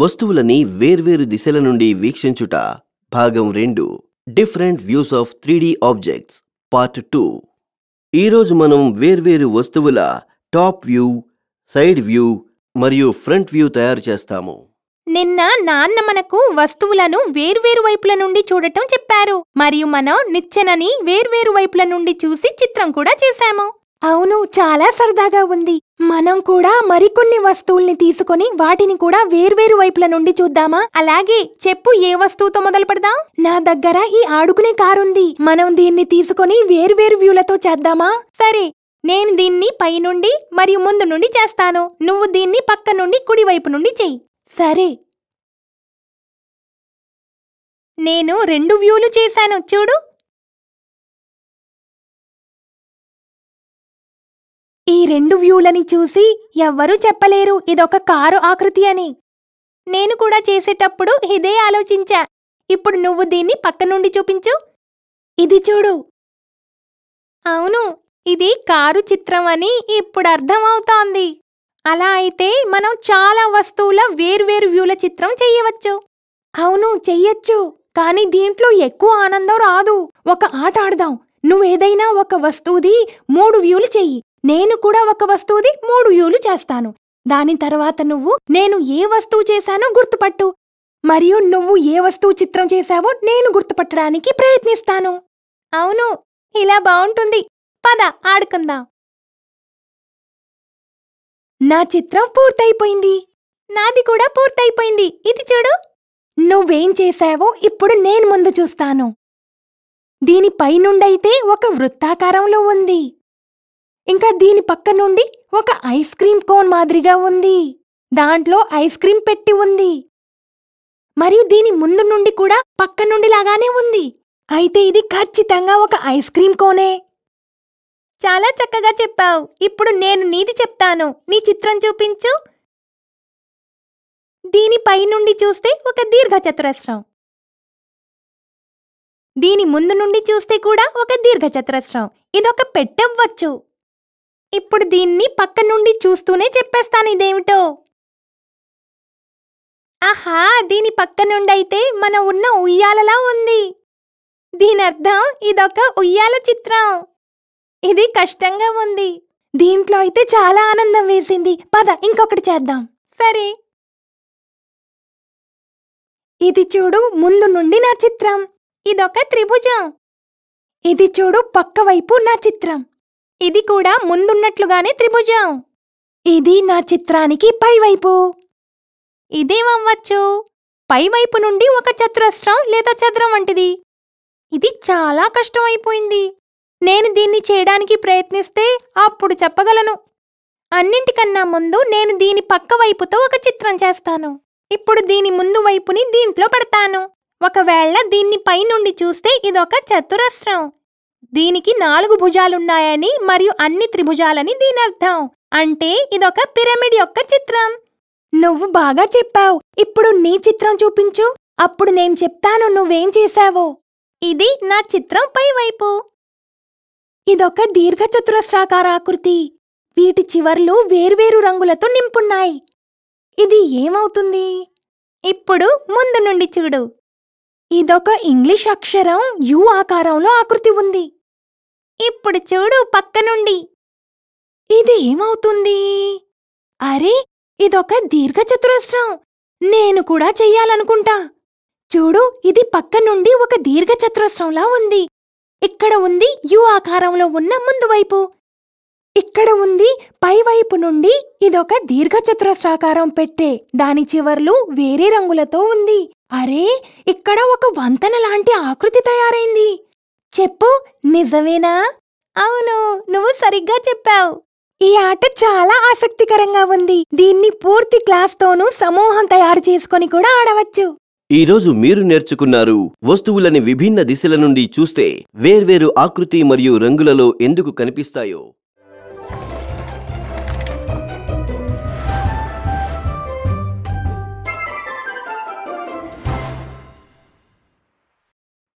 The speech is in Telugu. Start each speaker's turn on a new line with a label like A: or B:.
A: వస్తువులని వేర్వేరు దిశల నుండి వీక్షించుట భాగం రెండు different views of three D objects part two ఈరోజు మనం వేర్వేరు వస్తువుల టాప్ వ్యూ సైడ్ వ్యూ మరియు ఫ్రంట్ వ్యూ తయారు చేస్తాము
B: నిన్న నాన్న మనకు వస్తువులను వేర్వేరు వైపుల నుండి చూడటం చెప్పారు మరియు మనం నిచ్చెనని వేర్వేరు వైపుల నుండి చూసి చిత్రం కూడా చేశాము అవును చాలా సరదాగా ఉంది మనం కూడా మరికొన్ని వస్తువుల్ని తీసుకొని వాటిని కూడా వేర్వేరు వైపుల నుండి చూద్దామా అలాగే చెప్పు ఏ వస్తువుతో మొదలు పెడదాం నా దగ్గర ఈ ఆడుకునే కారుంది మనం దీన్ని తీసుకొని వేర్వేరు వ్యూలతో చేద్దామా సరే నేను దీన్ని పై నుండి మరియు ముందు నుండి చేస్తాను నువ్వు దీన్ని పక్క నుండి కుడి వైపు నుండి చెయ్యి సరే నేను రెండు వ్యూలు చేశాను చూడు రెండు వ్యూలని చూసి ఎవ్వరూ చెప్పలేరు ఇదొక కారు ఆకృతి అని నేను కూడా చేసేటప్పుడు ఇదే ఆలోచించా ఇప్పుడు నువ్వు దీన్ని పక్క నుండి చూపించు ఇది చూడు అవును ఇది కారు చిత్రం అని ఇప్పుడు అర్థమవుతోంది అలా అయితే మనం చాలా వస్తువుల వేర్వేరు వ్యూల చిత్రం చెయ్యవచ్చు అవును చెయ్యొచ్చు కానీ దీంట్లో ఎక్కువ ఆనందం రాదు ఒక ఆట ఆడదాం నువ్వేదైనా ఒక వస్తువుది మూడు వ్యూలు చెయ్యి నేను కూడా ఒక వస్తువుది మూడు యూలు చేస్తాను దాని తర్వాత నువ్వు నేను ఏ వస్తువు చేశానో గుర్తుపట్టు మరియు నువ్వు ఏ వస్తువు చిత్రం చేశావో నేను గుర్తుపట్టడానికి ప్రయత్నిస్తాను అవును ఇలా బావుంటుంది పద ఆడుకుందాం నా చిత్రం పూర్తయిపోయింది నాది కూడా పూర్తయిపోయింది ఇది చూడు నువ్వేం చేశావో ఇప్పుడు నేను ముందు చూస్తాను దీని పైనుండైతే ఒక వృత్తాకారంలో ఉంది ఇంకా దీని పక్క నుండి ఒక ఐస్ క్రీమ్ కోన్ మాదిరిగా ఉంది దాంట్లో ఐస్ క్రీమ్ పెట్టి ఉంది మరియు దీని ముందు నుండి కూడా పక్క నుండి లాగానే ఉంది అయితే ఇది ఖచ్చితంగా ఒక ఐస్ క్రీమ్ కోనే చాలా చక్కగా చెప్పావు ఇప్పుడు నేను నీది చెప్తాను నీ చిత్రం చూపించు దీని పై నుండి చూస్తే ఒక దీర్ఘచతురస్రం దీని ముందు నుండి చూస్తే కూడా ఒక దీర్ఘచతురస్రం ఇదొక పెట్టవ్వచ్చు ఇప్పుడు దీన్ని పక్క నుండి చూస్తూనే చెప్పేస్తాను ఇదేమిటో ఆహా దీని పక్క నుండైతే మన ఉన్న ఉయ్యాలలా ఉంది దీని అర్థం ఇదొక ఉయ్యాల చిత్రం ఇది కష్టంగా ఉంది దీంట్లో అయితే చాలా ఆనందం వేసింది పద ఇంకొకటి చేద్దాం సరే ఇది చూడు ముందు నుండి నా చిత్రం ఇదొక త్రిభుజం ఇది చూడు పక్క వైపు నా చిత్రం ఇది కూడా ముందున్నట్లుగానే త్రిభుజం ఇది నా చిత్రానికి పైవైపు ఇదేమవ్వచ్చు పైవైపు నుండి ఒక చతురస్రం లేదా చదరం వంటిది ఇది చాలా కష్టమైపోయింది నేను దీన్ని చేయడానికి ప్రయత్నిస్తే అప్పుడు చెప్పగలను అన్నింటికన్నా ముందు నేను దీని పక్క వైపుతో ఒక చిత్రం చేస్తాను ఇప్పుడు దీని ముందు వైపుని దీంట్లో పెడతాను ఒకవేళ దీన్ని పైనుండి చూస్తే ఇదొక చతురస్రం దీనికి నాలుగు భుజాలున్నాయని మరియు అన్ని త్రిభుజాలని దీనర్థం అంటే ఇదొక పిరమిడ్ యొక్క చిత్రం నువ్వు బాగా చెప్పావు ఇప్పుడు నీ చిత్రం చూపించు అప్పుడు నేను చెప్తాను నువ్వేం చేశావు ఇది నా చిత్రం పైవైపు ఇదొక దీర్ఘచతురస్రాకార ఆకృతి వీటి చివర్లు వేర్వేరు రంగులతో నింపున్నాయి ఇది ఏమవుతుంది ఇప్పుడు ముందు నుండి చూడు ఇదొక ఇంగ్లీష్ అక్షరం యు ఆకారంలో ఆకృతి ఉంది ఇప్పుడు చూడు పక్కనుండి ఇది ఏమవుతుంది అరే ఇదొక దీర్ఘచతురస్రం నేను కూడా చెయ్యాలనుకుంటా చూడు ఇది పక్క నుండి ఒక దీర్ఘచతురస్రంలా ఉంది ఇక్కడ ఉంది యు ఆకారంలో ఉన్న ముందు వైపు ఇక్కడ ఉంది పైవైపు నుండి ఇదొక దీర్ఘచతురస్రాకారం పెట్టే దాని చివర్లు వేరే రంగులతో ఉంది అరే ఇక్కడ ఒక వంతెన లాంటి ఆకృతి తయారైంది చెప్పు నిజమేనా అవును నువ్వు సరిగ్గా చెప్పావు ఈ ఆట చాలా ఆసక్తికరంగా ఉంది దీన్ని పూర్తి క్లాస్తోనూ సమూహం తయారు చేసుకొని కూడా ఆడవచ్చు
A: ఈరోజు మీరు నేర్చుకున్నారు వస్తువులని విభిన్న దిశల నుండి చూస్తే వేర్వేరు ఆకృతి మరియు రంగులలో ఎందుకు కనిపిస్తాయో